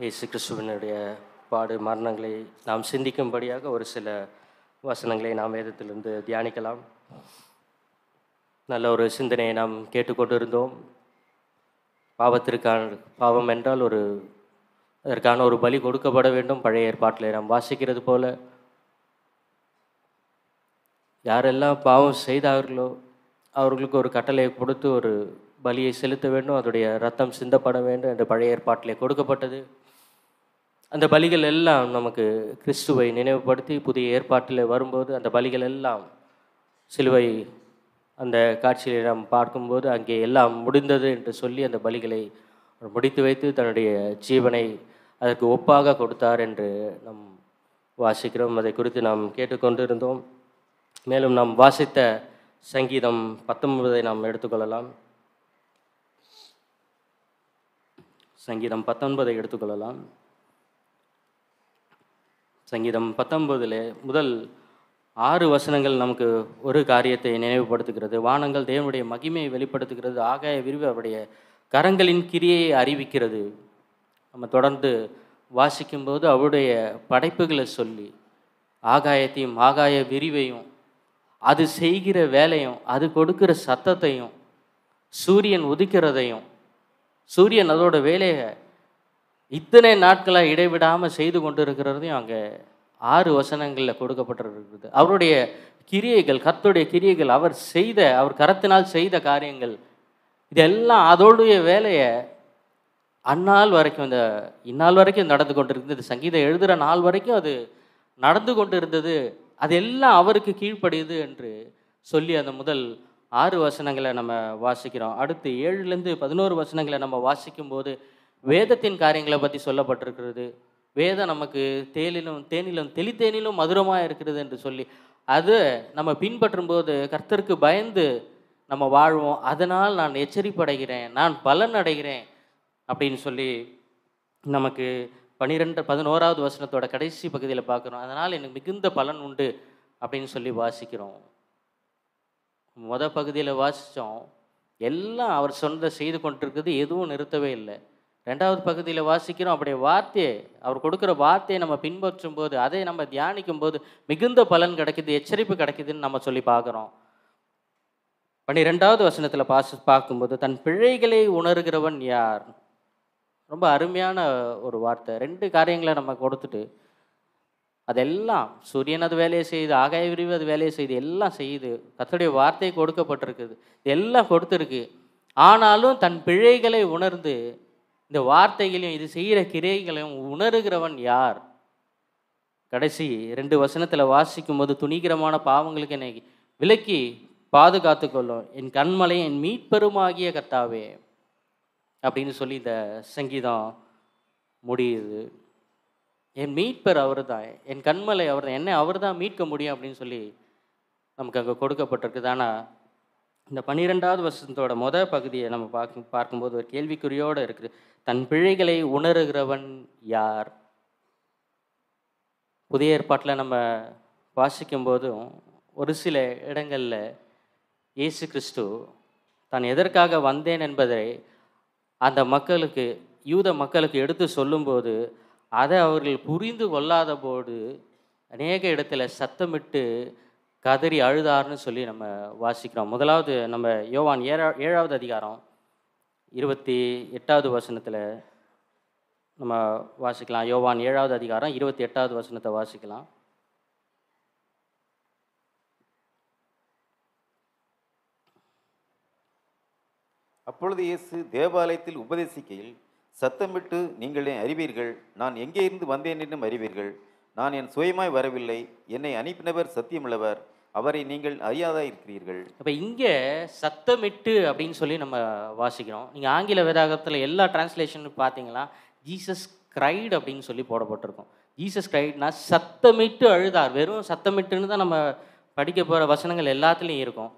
இயேசு கிறிஸ்துவனுடைய பாடு மரணங்களை நாம் சிந்திக்கும்படியாக ஒரு சில வசனங்களை நாம் வேதத்திலிருந்து தியானிக்கலாம் நல்ல ஒரு சிந்தனையை நாம் கேட்டுக்கொண்டிருந்தோம் பாவத்திற்கான பாவம் என்றால் ஒரு அதற்கான ஒரு பலி கொடுக்கப்பட வேண்டும் பழைய ஏற்பாட்டில் நாம் வாசிக்கிறது போல யாரெல்லாம் பாவம் செய்தார்களோ அவர்களுக்கு ஒரு கட்டளையை கொடுத்து ஒரு பலியை செலுத்த வேண்டும் அதோடைய ரத்தம் சிந்தப்பட வேண்டும் என்று பழைய ஏற்பாட்டிலே கொடுக்கப்பட்டது அந்த பலிகள் எல்லாம் நமக்கு கிறிஸ்துவை நினைவுபடுத்தி புதிய ஏற்பாட்டில் வரும்போது அந்த பலிகள் எல்லாம் சிலுவை அந்த காட்சியை நாம் பார்க்கும்போது அங்கே எல்லாம் முடிந்தது என்று சொல்லி அந்த பலிகளை முடித்து வைத்து தன்னுடைய ஜீவனை அதற்கு ஒப்பாக கொடுத்தார் என்று நாம் வாசிக்கிறோம் அதை குறித்து நாம் கேட்டுக்கொண்டிருந்தோம் மேலும் நாம் வாசித்த சங்கீதம் பத்தொன்பதை நாம் எடுத்துக்கொள்ளலாம் சங்கீதம் பத்தொன்பதை எடுத்துக்கொள்ளலாம் சங்கீதம் பத்தொம்பதுல முதல் ஆறு வசனங்கள் நமக்கு ஒரு காரியத்தை நினைவுபடுத்துகிறது வானங்கள் தேவனுடைய மகிமையை வெளிப்படுத்துகிறது ஆகாய விரிவு அவருடைய கரங்களின் கிரியை அறிவிக்கிறது நம்ம தொடர்ந்து வாசிக்கும்போது அவருடைய படைப்புகளை சொல்லி ஆகாயத்தையும் ஆகாய விரிவையும் அது செய்கிற வேலையும் அது கொடுக்கிற சத்தத்தையும் சூரியன் உதிக்கிறதையும் சூரியன் அதோட வேலையை இத்தனை நாட்களாக இடைவிடாமல் செய்து கொண்டு இருக்கிறதையும் அங்கே ஆறு வசனங்களில் கொடுக்கப்பட்டிருக்கிறது அவருடைய கிரியைகள் கத்துடைய கிரியைகள் அவர் செய்த அவர் கரத்தினால் செய்த காரியங்கள் இதெல்லாம் அதோடைய வேலையை அந்நாள் வரைக்கும் இந்த இந்நாள் வரைக்கும் நடந்து கொண்டு இருந்தது சங்கீதம் எழுதுகிற நாள் வரைக்கும் அது நடந்து கொண்டு இருந்தது அது எல்லாம் அவருக்கு கீழ்ப்படியுது என்று சொல்லி அந்த முதல் ஆறு வசனங்களை நம்ம வாசிக்கிறோம் அடுத்து ஏழுலேருந்து பதினோரு வசனங்களை நம்ம வாசிக்கும் போது வேதத்தின் காரியங்களை பற்றி சொல்லப்பட்டிருக்கிறது வேதம் நமக்கு தேனிலும் தேனிலும் தெளித்தேனிலும் மதுரமாக இருக்கிறது என்று சொல்லி அது நம்ம பின்பற்றும் போது கர்த்தருக்கு பயந்து நம்ம வாழ்வோம் அதனால் நான் எச்சரிப்படைகிறேன் நான் பலன் அடைகிறேன் அப்படின்னு சொல்லி நமக்கு பன்னிரெண்டு பதினோராவது வசனத்தோட கடைசி பகுதியில் பார்க்குறோம் அதனால் எனக்கு மிகுந்த பலன் உண்டு அப்படின்னு சொல்லி வாசிக்கிறோம் முத பகுதியில் வாசித்தோம் எல்லாம் அவர் சொந்த செய்து கொண்டிருக்கிறது எதுவும் நிறுத்தவே இல்லை ரெண்டாவது பகுதியில் வாசிக்கிறோம் அப்படி வார்த்தையை அவர் கொடுக்குற வார்த்தையை நம்ம பின்பற்றும் போது அதை நம்ம தியானிக்கும் போது மிகுந்த பலன் கிடைக்குது எச்சரிப்பு கிடைக்குதுன்னு நம்ம சொல்லி பார்க்குறோம் பன்னிரெண்டாவது வசனத்தில் பாச பார்க்கும்போது தன் பிழைகளை உணர்கிறவன் யார் ரொம்ப அருமையான ஒரு வார்த்தை ரெண்டு காரியங்களை நம்ம கொடுத்துட்டு அதெல்லாம் சூரியன் அது வேலையை செய்யுது ஆகாய விரிவு அது வேலையை செய்யுது எல்லாம் செய்யுது கத்தோடைய வார்த்தை கொடுக்கப்பட்டிருக்குது எல்லாம் கொடுத்துருக்கு ஆனாலும் தன் பிழைகளை உணர்ந்து இந்த வார்த்தைகளையும் இது செய்கிற கிரைகளையும் உணர்கிறவன் யார் கடைசி ரெண்டு வசனத்தில் வாசிக்கும் போது துணிகரமான பாவங்களுக்கு என்னை விலக்கி பாதுகாத்து கொள்ளும் என் கண்மலை என் மீட்பெருமாகிய கத்தாவே அப்படின்னு சொல்லி இந்த சங்கீதம் முடியுது என் மீட்பர் அவர் தான் என் கண்மலை அவர் தான் என்ன அவர் தான் மீட்க முடியும் அப்படின்னு சொல்லி நமக்கு அங்கே கொடுக்கப்பட்டிருக்குது ஆனால் இந்த பன்னிரெண்டாவது வருஷத்தோட முதல் பகுதியை நம்ம பார்க்க பார்க்கும்போது ஒரு கேள்விக்குறியோடு இருக்குது தன் பிழைகளை உணருகிறவன் யார் புதிய ஏற்பாட்டில் நம்ம வாசிக்கும் போதும் ஒரு சில இடங்களில் இயேசு கிறிஸ்து தான் எதற்காக வந்தேன் என்பதை அந்த மக்களுக்கு யூத மக்களுக்கு எடுத்து சொல்லும்போது அதை அவர்கள் புரிந்து கொள்ளாத போது அநேக இடத்துல சத்தமிட்டு கதறி அழுதாருன்னு சொல்லி நம்ம வாசிக்கிறோம் முதலாவது நம்ம யோவான் ஏழா ஏழாவது அதிகாரம் இருபத்தி எட்டாவது வசனத்தில் நம்ம வாசிக்கலாம் யோவான் ஏழாவது அதிகாரம் இருபத்தி எட்டாவது வசனத்தை வாசிக்கலாம் அப்பொழுது இயேசு தேவாலயத்தில் உபதேசிக்கையில் சத்தமிட்டு நீங்கள் அறிவீர்கள் நான் எங்கே இருந்து வந்தேன் என்றும் அறிவீர்கள் நான் என் சுயமாய் வரவில்லை என்னை அனுப்பினவர் சத்தியமுள்ளவர் அவரை நீங்கள் அறியாதா இருக்கிறீர்கள் இப்போ இங்கே சத்தமிட்டு அப்படின்னு சொல்லி நம்ம வாசிக்கிறோம் நீங்கள் ஆங்கில வேதாகத்தில் எல்லா டிரான்ஸ்லேஷன் பார்த்தீங்கன்னா ஜீசஸ் கிரைடு அப்படின்னு சொல்லி போடப்பட்டிருக்கும் ஜீசஸ் கிரைட்னா சத்தமிட்டு அழுதார் வெறும் சத்தமிட்டுன்னு தான் நம்ம படிக்க போகிற வசனங்கள் எல்லாத்துலேயும் இருக்கும்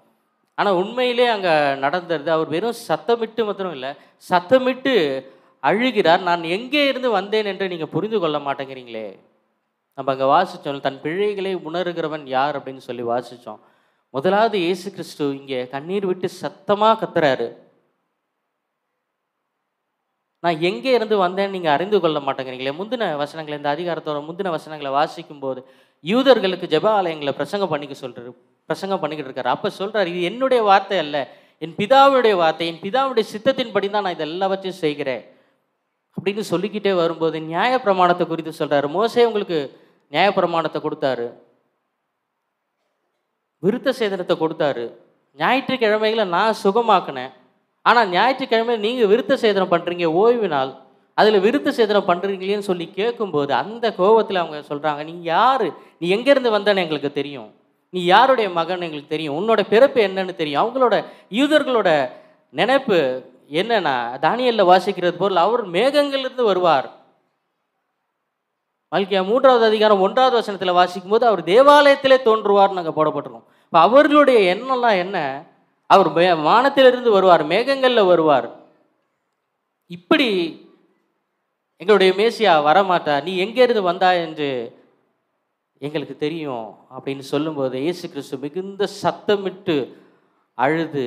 ஆனால் உண்மையிலே அங்கே நடந்தது அவர் வெறும் சத்தமிட்டு மாத்திரம் இல்லை சத்தமிட்டு அழுகிறார் நான் எங்கே இருந்து வந்தேன் என்று நீங்கள் புரிந்து கொள்ள மாட்டேங்கிறீங்களே நம்ம அங்கே வாசித்தோம் தன் பிழைகளை உணர்கிறவன் யார் அப்படின்னு சொல்லி வாசித்தோம் முதலாவது இயேசு கிறிஸ்து இங்கே கண்ணீர் விட்டு சத்தமாக கத்துறாரு நான் எங்கே இருந்து வந்தேன்னு நீங்கள் அறிந்து கொள்ள மாட்டேங்கிறீங்களே முந்தின வசனங்களை இந்த அதிகாரத்தோட முந்தின வசனங்களை வாசிக்கும் போது யூதர்களுக்கு ஜப ஆலயங்களை பிரசங்கம் பண்ணிக்க சொல்கிறார் பிரசங்கம் பண்ணிக்கிட்டு இருக்காரு அப்போ சொல்கிறார் இது என்னுடைய வார்த்தை அல்ல என் பிதாவுடைய வார்த்தை என் பிதாவுடைய சித்தத்தின் படி தான் நான் இது எல்லாவற்றையும் செய்கிறேன் அப்படின்னு சொல்லிக்கிட்டே வரும்போது நியாய பிரமாணத்தை குறித்து சொல்கிறாரு மோசே உங்களுக்கு நியாயப்பிரமாணத்தை கொடுத்தாரு விருத்த சேதனத்தை கொடுத்தாரு ஞாயிற்றுக்கிழமைகளை நான் சுகமாக்கினேன் ஆனால் ஞாயிற்றுக்கிழமை நீங்கள் விருத்த சேதனம் பண்ணுறீங்க ஓய்வு நாள் அதில் விருத்த சேதனம் பண்ணுறீங்களேன்னு சொல்லி கேட்கும்போது அந்த கோபத்தில் அவங்க சொல்கிறாங்க நீ யார் நீ எங்கேருந்து வந்தேன்னு எங்களுக்கு தெரியும் நீ யாருடைய மகன் எங்களுக்கு தெரியும் உன்னோட பிறப்பு என்னன்னு தெரியும் அவங்களோட யூதர்களோட நினைப்பு என்னன்னா தானியலில் வாசிக்கிறது போல் அவர் மேகங்கள்லேருந்து வருவார் வாழ்க்கையா மூன்றாவது அதிகாரம் ஒன்றாவது வசனத்தில் வாசிக்கும் போது அவர் தேவாலயத்திலே தோன்றுவார்னு நாங்கள் போடப்பட்டிருக்கோம் இப்போ அவர்களுடைய எண்ணம்லாம் என்ன அவர் வானத்திலிருந்து வருவார் மேகங்களில் வருவார் இப்படி எங்களுடைய மேசியா வரமாட்டா நீ எங்கேருந்து வந்தா என்று எங்களுக்கு தெரியும் அப்படின்னு சொல்லும்போது இயேசு கிறிஸ்து மிகுந்த சத்தமிட்டு அழுது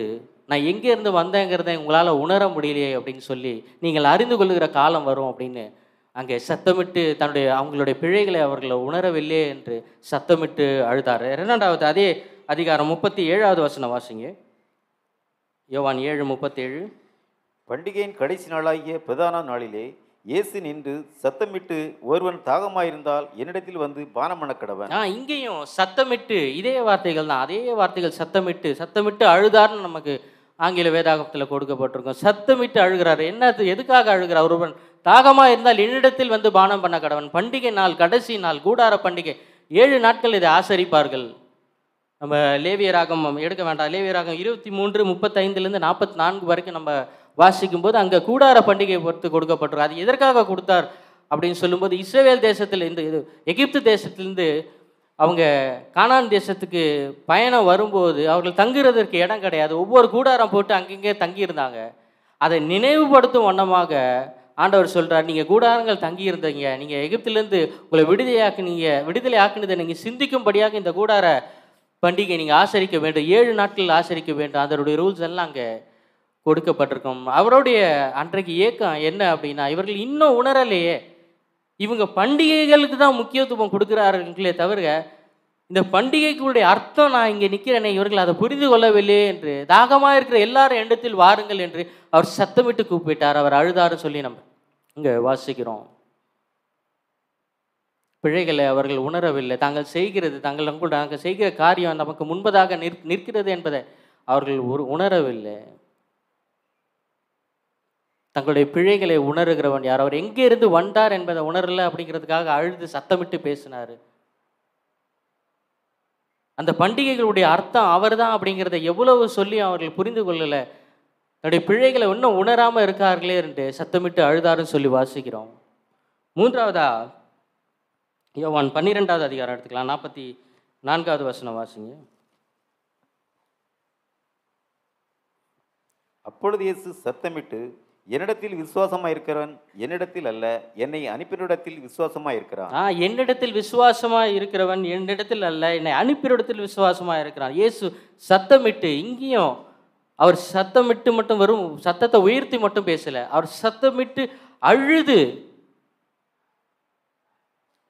நான் எங்கேருந்து வந்தேங்கிறத உங்களால் உணர முடியலையே அப்படின்னு சொல்லி நீங்கள் அறிந்து கொள்கிற காலம் வரும் அப்படின்னு அங்கே சத்தமிட்டு தன்னுடைய அவங்களுடைய பிழைகளை அவர்களை உணரவில்லை என்று சத்தமிட்டு அழுதார் இரண்டாவது அதே அதிகாரம் முப்பத்தி ஏழாவது வசனம் வாசிங்க யோவான் ஏழு முப்பத்தேழு பண்டிகையின் கடைசி நாளாகிய பிரதான நாளிலே இயேசு நின்று சத்தமிட்டு ஒருவன் தாகமாயிருந்தால் என்னிடத்தில் வந்து பானம் பண்ணக்கடவன் ஆ இங்கேயும் சத்தமிட்டு இதே வார்த்தைகள் தான் அதே வார்த்தைகள் சத்தமிட்டு சத்தமிட்டு அழுதார்னு நமக்கு ஆங்கில வேதாகத்தில் கொடுக்கப்பட்டிருக்கும் சத்தமிட்டு அழுகிறார் என்ன எதுக்காக அழுகிறார் ஒருவன் தாகமாக இருந்தால் என்னிடத்தில் வந்து பானம் பண்ண கடவன் பண்டிகை நாள் கடைசி நாள் கூடார பண்டிகை ஏழு நாட்கள் இதை ஆசரிப்பார்கள் நம்ம லேவியராகம் எடுக்க வேண்டாம் லேவியராகம் இருபத்தி மூன்று முப்பத்தைந்துலேருந்து நாற்பத்தி நான்கு வரைக்கும் நம்ம வாசிக்கும் போது அங்கே கூடார பண்டிகை பொறுத்து கொடுக்கப்பட்டிருக்கும் அது எதற்காக கொடுத்தார் அப்படின்னு சொல்லும்போது இஸ்ரேல் தேசத்திலேருந்து இது எகிப்து தேசத்திலேருந்து அவங்க கானான் தேசத்துக்கு பயணம் வரும்போது அவர்கள் தங்குறதற்கு இடம் கிடையாது ஒவ்வொரு கூடாரம் போட்டு அங்கங்கே தங்கியிருந்தாங்க அதை நினைவுபடுத்தும் வண்ணமாக ஆண்டவர் சொல்கிறார் நீங்கள் கூடாரங்கள் தங்கியிருந்தீங்க நீங்கள் எகிப்திலேருந்து உங்களை விடுதலையாக்குனீங்க விடுதலை ஆக்குனதை நீங்கள் சிந்திக்கும்படியாக இந்த கூடார பண்டிகை நீங்கள் ஆசரிக்க வேண்டும் ஏழு நாட்கள் ஆசரிக்க வேண்டும் அதனுடைய ரூல்ஸ் எல்லாம் அங்கே கொடுக்கப்பட்டிருக்கும் அவருடைய அன்றைக்கு இயக்கம் என்ன அப்படின்னா இவர்கள் இன்னும் உணரலையே இவங்க பண்டிகைகளுக்கு தான் முக்கியத்துவம் கொடுக்குறாருங்களே தவிர இந்த பண்டிகைக்குடைய அர்த்தம் நான் இங்கே நிற்கிறேனே இவர்கள் அதை புரிந்து கொள்ளவில்லையே என்று தாகமாக இருக்கிற எல்லாரும் எண்ணத்தில் வாருங்கள் என்று அவர் சத்தமிட்டு கூப்பிட்டார் அவர் அழுதாரு சொல்லி நம்ம இங்கே வாசிக்கிறோம் பிழைகளை அவர்கள் உணரவில்லை தாங்கள் செய்கிறது தாங்கள் நாங்கள் செய்கிற காரியம் நமக்கு முன்பதாக நிற் நிற்கிறது என்பதை அவர்கள் ஒரு உணரவில்லை தங்களுடைய பிழைகளை உணர்கிறவன் யார் அவர் எங்கே இருந்து வந்தார் என்பதை உணரல அப்படிங்கிறதுக்காக அழுது சத்தமிட்டு பேசினார் அந்த பண்டிகைகளுடைய அர்த்தம் அவர் தான் அப்படிங்கிறத எவ்வளவு சொல்லி அவர்கள் புரிந்து கொள்ளலை தன்னுடைய பிழைகளை இன்னும் உணராமல் இருக்கார்களே என்று சத்தமிட்டு அழுதாருன்னு சொல்லி வாசிக்கிறோம் மூன்றாவதா யோவான் பன்னிரெண்டாவது அதிகாரம் எடுத்துக்கலாம் நாற்பத்தி நான்காவது வசனம் வாசிங்க அப்பொழுது இயேசு சத்தமிட்டு என்னிடத்தில் விசுவாசமா இருக்கிறவன் என்னிடத்தில் அல்ல என்னை அனுப்பினிடத்தில் விசுவாசமா இருக்கிறான் ஆ என்னிடத்தில் விசுவாசமா இருக்கிறவன் என்னிடத்தில் அல்ல என்னை அனுப்பினிடத்தில் விசுவாசமா இருக்கிறான் இயேசு சத்தமிட்டு இங்கேயும் அவர் சத்தமிட்டு மட்டும் வரும் சத்தத்தை உயர்த்தி மட்டும் பேசல அவர் சத்தமிட்டு அழுது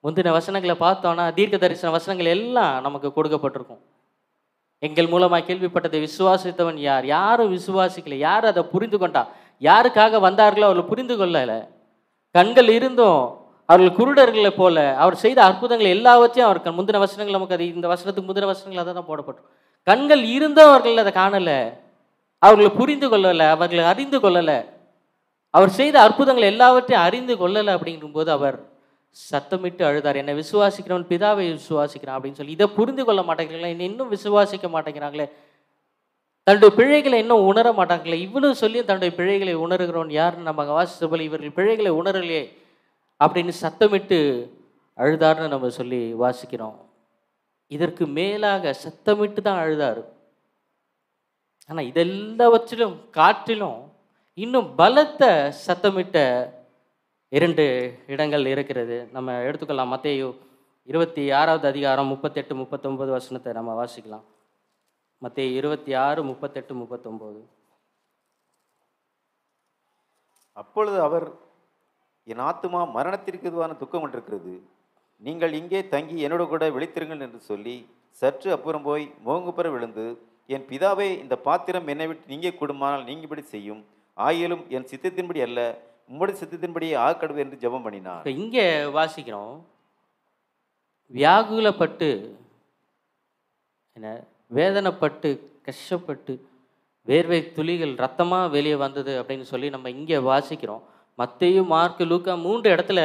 முந்தின வசனங்களை பார்த்தோன்னா தீர்க்க தரிசன வசனங்கள் எல்லாம் நமக்கு கொடுக்கப்பட்டிருக்கும் எங்கள் மூலமாக கேள்விப்பட்டதை விசுவாசித்தவன் யார் யாரும் விசுவாசிக்கல யார் அதை புரிந்து கொண்டா யாருக்காக வந்தார்களோ அவர்களை புரிந்து கொள்ளலை கண்கள் இருந்தும் அவர்கள் குருடர்களை போல அவர் செய்த அற்புதங்கள் எல்லாவற்றையும் அவர் முந்தின வசனங்கள் நமக்கு அது இந்த வசனத்துக்கு முந்தின வசனங்கள் அதை தான் போடப்பட்டோம் கண்கள் இருந்தும் அவர்கள் அதை காணலை அவர்களை புரிந்து கொள்ளலை அவர்களை அறிந்து கொள்ளலை அவர் செய்த அற்புதங்கள் எல்லாவற்றையும் அறிந்து கொள்ளலை அப்படிங்கும்போது அவர் சத்தமிட்டு அழுதார் என்னை விசுவாசிக்கிறவன் பிதாவை விசுவாசிக்கிறான் அப்படின்னு சொல்லி இதை புரிந்து கொள்ள மாட்டேங்கிறாங்களே என்னை இன்னும் விசுவாசிக்க மாட்டேங்கிறாங்களே தன்னுடைய பிழைகளை இன்னும் உணர மாட்டாங்களே இவ்வளவு சொல்லி தன்னுடைய பிழைகளை உணர்கிறோம் யாருன்னு நம்ம வாசித்த போல இவர்கள் பிழைகளை உணரலையே அப்படின்னு சத்தமிட்டு அழுதார்னு நம்ம சொல்லி வாசிக்கிறோம் இதற்கு மேலாக சத்தமிட்டு தான் அழுதாரு ஆனால் இதெல்லாவற்றிலும் காற்றிலும் இன்னும் பலத்த சத்தமிட்ட இரண்டு இடங்கள் இருக்கிறது நம்ம எடுத்துக்கலாம் மத்தையோ இருபத்தி ஆறாவது அதிகாரம் முப்பத்தெட்டு முப்பத்தொன்பது வசனத்தை நம்ம வாசிக்கலாம் மத்திய இருபத்தி ஆறு முப்பத்தெட்டு முப்பத்தொம்போது அப்பொழுது அவர் என் ஆத்துமா மரணத்திற்கு இதுவான துக்கம் கொண்டிருக்கிறது நீங்கள் இங்கே தங்கி என்னோட கூட விழித்திருங்கள் என்று சொல்லி சற்று அப்புறம் போய் மோங்குப்புற விழுந்து என் பிதாவே இந்த பாத்திரம் என்னை விட்டு நீங்கே கூடுமானால் நீங்கிபடி செய்யும் ஆயிலும் என் சித்தத்தின்படி அல்ல உம்முடைய சித்தத்தின்படியே ஆக்கடுவு என்று ஜபம் பண்ணினார் இங்கே வாசிக்கிறோம் வியாகுலப்பட்டு என்ன வேதனைப்பட்டு கஷ்டப்பட்டு வேர்வை துளிகள் ரத்தமாக வெளியே வந்தது அப்படின்னு சொல்லி நம்ம இங்கே வாசிக்கிறோம் மத்தையும் மார்க்கு லூக்கா மூன்று இடத்துல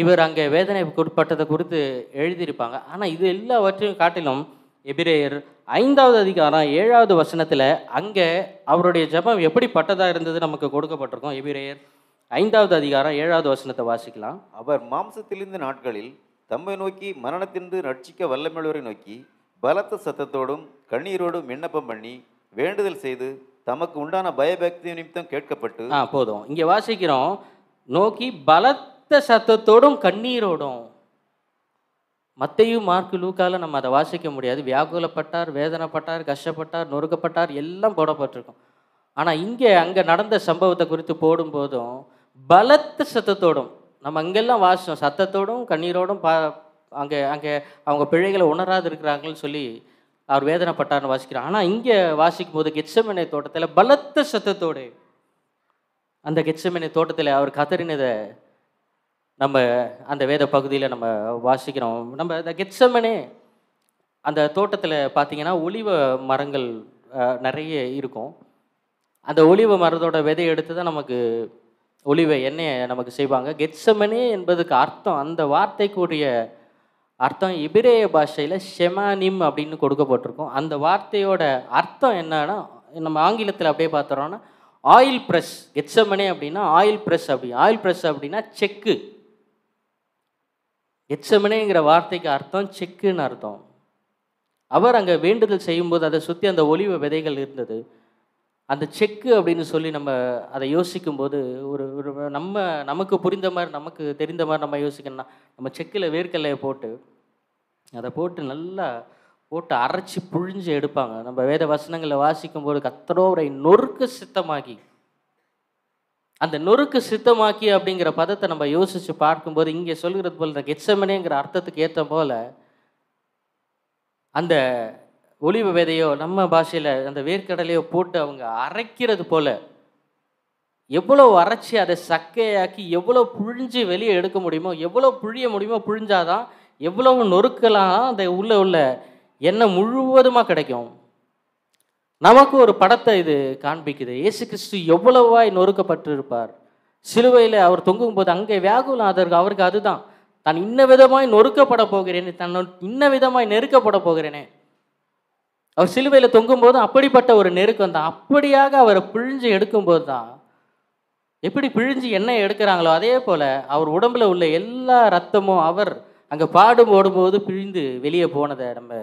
இவர் அங்கே வேதனை உட்பட்டதை குறித்து எழுதியிருப்பாங்க ஆனால் இது எல்லாவற்றையும் காட்டிலும் எபிரேயர் ஐந்தாவது அதிகாரம் ஏழாவது வசனத்தில் அங்கே அவருடைய ஜபம் எப்படி பட்டதாக இருந்தது நமக்கு கொடுக்கப்பட்டிருக்கோம் எபிரேயர் ஐந்தாவது அதிகாரம் ஏழாவது வசனத்தை வாசிக்கலாம் அவர் மாம்சத்திலிருந்து நாட்களில் தம்மை நோக்கி மரணத்திலிருந்து ரட்சிக்க வல்லமிழவரை நோக்கி பலத்த சத்தத்தோடும் கண்ணீரோடும் விண்ணப்பம் பண்ணி வேண்டுதல் செய்து தமக்கு உண்டான பயபக்தி நிமித்தம் கேட்கப்பட்டு ஆ போதும் இங்கே வாசிக்கிறோம் நோக்கி பலத்த சத்தத்தோடும் கண்ணீரோடும் மத்தையும் மார்க்கு லூக்கால நம்ம அதை வாசிக்க முடியாது வியாகுலப்பட்டார் வேதனைப்பட்டார் கஷ்டப்பட்டார் நொறுக்கப்பட்டார் எல்லாம் போடப்பட்டிருக்கும் ஆனால் இங்கே அங்கே நடந்த சம்பவத்தை குறித்து போடும்போதும் பலத்த சத்தத்தோடும் நம்ம அங்கெல்லாம் வாசிச்சோம் சத்தத்தோடும் கண்ணீரோடும் பா அங்கே அங்கே அவங்க பிழைகளை உணராது இருக்கிறாங்கன்னு சொல்லி அவர் வேதனைப்பட்டார்னு வாசிக்கிறார் ஆனால் இங்கே வாசிக்கும் போது கெச்சமனை தோட்டத்தில் பலத்த சத்தத்தோடு அந்த கெச்சமனை தோட்டத்தில் அவர் கதறினதை நம்ம அந்த வேத பகுதியில் நம்ம வாசிக்கிறோம் நம்ம இந்த கெச்சமனே அந்த தோட்டத்தில் பார்த்தீங்கன்னா ஒளிவ மரங்கள் நிறைய இருக்கும் அந்த ஒளிவ மரத்தோட விதையை எடுத்து தான் நமக்கு ஒளிவ எண்ணெயை நமக்கு செய்வாங்க கெச்சமனே என்பதுக்கு அர்த்தம் அந்த வார்த்தைக்குரிய அர்த்தம் இபிரேய பாஷையில் ஷெமானிம் அப்படின்னு கொடுக்கப்பட்டிருக்கும் அந்த வார்த்தையோட அர்த்தம் என்னன்னா நம்ம ஆங்கிலத்தில் அப்படியே பார்த்துறோம்னா ஆயில் ப்ரெஸ் எச்சமனே அப்படின்னா ஆயில் ப்ரெஸ் அப்படி ஆயில் ப்ரெஸ் அப்படின்னா செக்கு எச்சமனேங்கிற வார்த்தைக்கு அர்த்தம் செக்குன்னு அர்த்தம் அவர் அங்கே வேண்டுதல் செய்யும்போது அதை சுற்றி அந்த ஒளிவு விதைகள் இருந்தது அந்த செக்கு அப்படின்னு சொல்லி நம்ம அதை யோசிக்கும் போது ஒரு ஒரு நம்ம நமக்கு புரிந்த மாதிரி நமக்கு தெரிந்த மாதிரி நம்ம யோசிக்கணும்னா நம்ம செக்கில் வேர்க்கல்லையை போட்டு அதை போட்டு நல்லா போட்டு அரைச்சி புழிஞ்சு எடுப்பாங்க நம்ம வேத வசனங்களை வாசிக்கும் போது கத்தரோரை நொறுக்கு சித்தமாக்கி அந்த நொறுக்கு சித்தமாக்கி அப்படிங்கிற பதத்தை நம்ம யோசித்து பார்க்கும்போது இங்கே சொல்கிறது போல் இந்த கெச்சமனேங்கிற அர்த்தத்துக்கு ஏற்ற போல் அந்த ஒளிவு விதையோ நம்ம பாஷையில் அந்த வேர்க்கடலையோ போட்டு அவங்க அரைக்கிறது போல் எவ்வளோ அரைச்சி அதை சக்கையாக்கி எவ்வளோ புழிஞ்சு வெளியே எடுக்க முடியுமோ எவ்வளோ புழிய முடியுமோ புழிஞ்சாதான் எவ்வளவு நொறுக்கலாம் அந்த உள்ள உள்ள எண்ணெய் முழுவதுமாக கிடைக்கும் நமக்கு ஒரு படத்தை இது காண்பிக்குது இயேசு கிறிஸ்து எவ்வளவாய் நொறுக்கப்பட்டிருப்பார் சிலுவையில் அவர் தொங்கும் போது அங்கே அதற்கு அவருக்கு அதுதான் தான் இன்ன விதமாய் நொறுக்கப்பட போகிறேனே தன் இன்ன விதமாய் நெருக்கப்பட போகிறேனே அவர் சிலுவையில் தொங்கும்போது அப்படிப்பட்ட ஒரு நெருக்கம் தான் அப்படியாக அவரை பிழிஞ்சு எடுக்கும்போது தான் எப்படி பிழிஞ்சு எண்ணெய் எடுக்கிறாங்களோ அதே போல் அவர் உடம்பில் உள்ள எல்லா ரத்தமும் அவர் அங்கே பாடும் ஓடும்போது பிழிந்து வெளியே போனதை நம்ம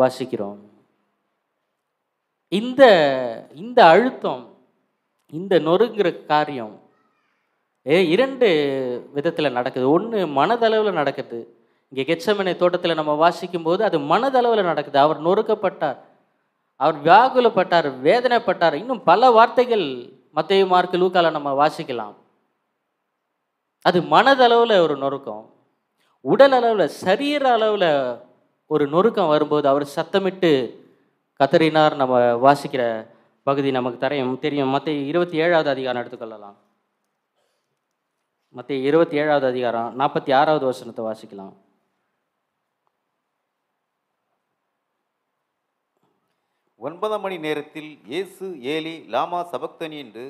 வாசிக்கிறோம் இந்த இந்த அழுத்தம் இந்த நொறுங்கிற காரியம் இரண்டு விதத்தில் நடக்குது ஒன்று மனதளவில் நடக்குது இங்கே கெச்சமனை தோட்டத்தில் நம்ம வாசிக்கும் போது அது மனதளவில் நடக்குது அவர் நொறுக்கப்பட்டார் அவர் வியாகுலப்பட்டார் வேதனைப்பட்டார் இன்னும் பல வார்த்தைகள் மத்திய மார்க்கு லூக்கால நம்ம வாசிக்கலாம் அது மனதளவில் ஒரு நொறுக்கம் உடல் அளவில் சரீர அளவில் ஒரு நொறுக்கம் வரும்போது அவர் சத்தமிட்டு கத்தறினார் நம்ம வாசிக்கிற பகுதி நமக்கு தரையும் தெரியும் மற்ற இருபத்தி ஏழாவது அதிகாரம் எடுத்துக்கொள்ளலாம் மற்ற இருபத்தி ஏழாவது அதிகாரம் நாற்பத்தி ஆறாவது வசனத்தை வாசிக்கலாம் ஒன்பதாம் மணி நேரத்தில் இயேசு ஏலி லாமா சபக்தனி என்று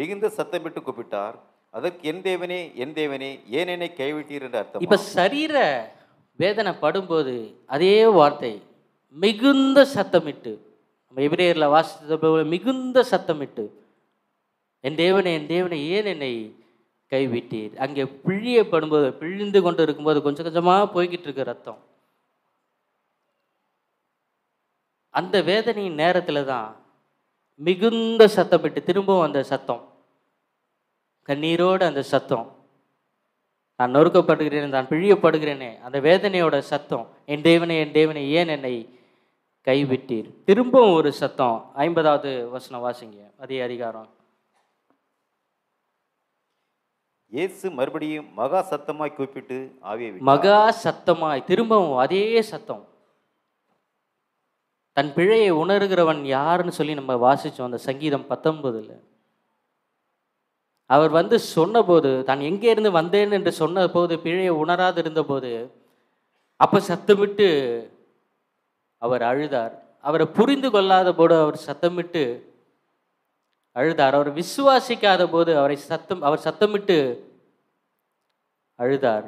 மிகுந்த சத்தமிட்டு கூப்பிட்டார் அதற்கு என் தேவனே என் தேவனே ஏன் என்னை கைவிட்டீர் என்று அர்த்தம் இப்போ சரீர வேதனை படும்போது அதே வார்த்தை மிகுந்த சத்தமிட்டு நம்ம எபிரேயரில் வாசித்தது போல மிகுந்த சத்தமிட்டு என் தேவனை என் தேவனை ஏன் என்னை கைவிட்டீர் அங்கே படும்போது பிழிந்து கொண்டு இருக்கும்போது கொஞ்சம் கொஞ்சமாக போய்கிட்டு இருக்கு ரத்தம் அந்த வேதனையின் நேரத்தில் தான் மிகுந்த சத்தம் சத்தமிட்டு திரும்பவும் அந்த சத்தம் கண்ணீரோடு அந்த சத்தம் நான் நொறுக்கப்படுகிறேன் நான் பிழியப்படுகிறேனே அந்த வேதனையோட சத்தம் என் தேவனை என் தேவனை ஏன் என்னை கைவிட்டீர் திரும்பவும் ஒரு சத்தம் ஐம்பதாவது வசனம் வாசிங்க அதே அதிகாரம் இயேசு மறுபடியும் மகா சத்தமாய் கூப்பிட்டு ஆவியை மகா சத்தமாய் திரும்பவும் அதே சத்தம் தன் பிழையை உணர்கிறவன் யாருன்னு சொல்லி நம்ம வாசித்தோம் அந்த சங்கீதம் பத்தொன்பதுல அவர் வந்து சொன்னபோது தான் எங்கே இருந்து வந்தேன் என்று சொன்ன போது பிழையை உணராது இருந்தபோது அப்போ சத்தமிட்டு அவர் அழுதார் அவரை புரிந்து கொள்ளாத போது அவர் சத்தமிட்டு அழுதார் அவர் விசுவாசிக்காத போது அவரை சத்தம் அவர் சத்தமிட்டு அழுதார்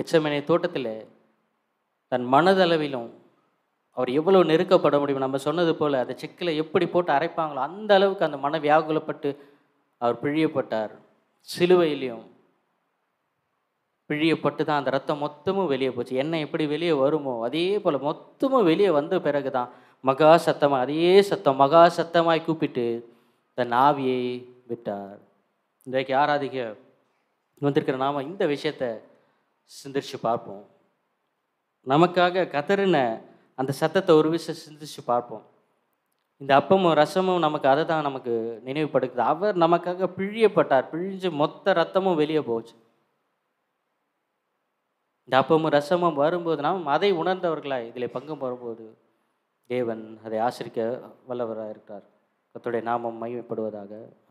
எச்சமனை தோட்டத்தில் தன் மனதளவிலும் அவர் எவ்வளோ நெருக்கப்பட முடியும் நம்ம சொன்னது போல் அந்த செக்கில் எப்படி போட்டு அரைப்பாங்களோ அந்த அளவுக்கு அந்த மன வியாகுலப்பட்டு அவர் பிழியப்பட்டார் சிலுவையிலையும் பிழியப்பட்டு தான் அந்த ரத்தம் மொத்தமும் வெளியே போச்சு என்ன எப்படி வெளியே வருமோ அதே போல் மொத்தமும் வெளியே வந்த பிறகு தான் மகா சத்தமாக அதே சத்தம் மகா சத்தமாய் கூப்பிட்டு தன் ஆவியை விட்டார் இன்றைக்கு ஆராதிக்க வந்திருக்கிற நாம் இந்த விஷயத்தை சிந்திச்சு பார்ப்போம் நமக்காக கதறின அந்த சத்தத்தை ஒரு விஷயம் சிந்திச்சு பார்ப்போம் இந்த அப்பமும் ரசமும் நமக்கு அதை தான் நமக்கு நினைவுபடுக்குது அவர் நமக்காக பிழியப்பட்டார் பிழிஞ்சு மொத்த ரத்தமும் வெளியே போச்சு இந்த அப்பமும் ரசமும் வரும்போது நாம் அதை உணர்ந்தவர்களா இதில் பங்கு வரும்போது தேவன் அதை ஆசிரிக்க வல்லவராக இருக்கிறார் அத்துடைய நாமம் மையப்படுவதாக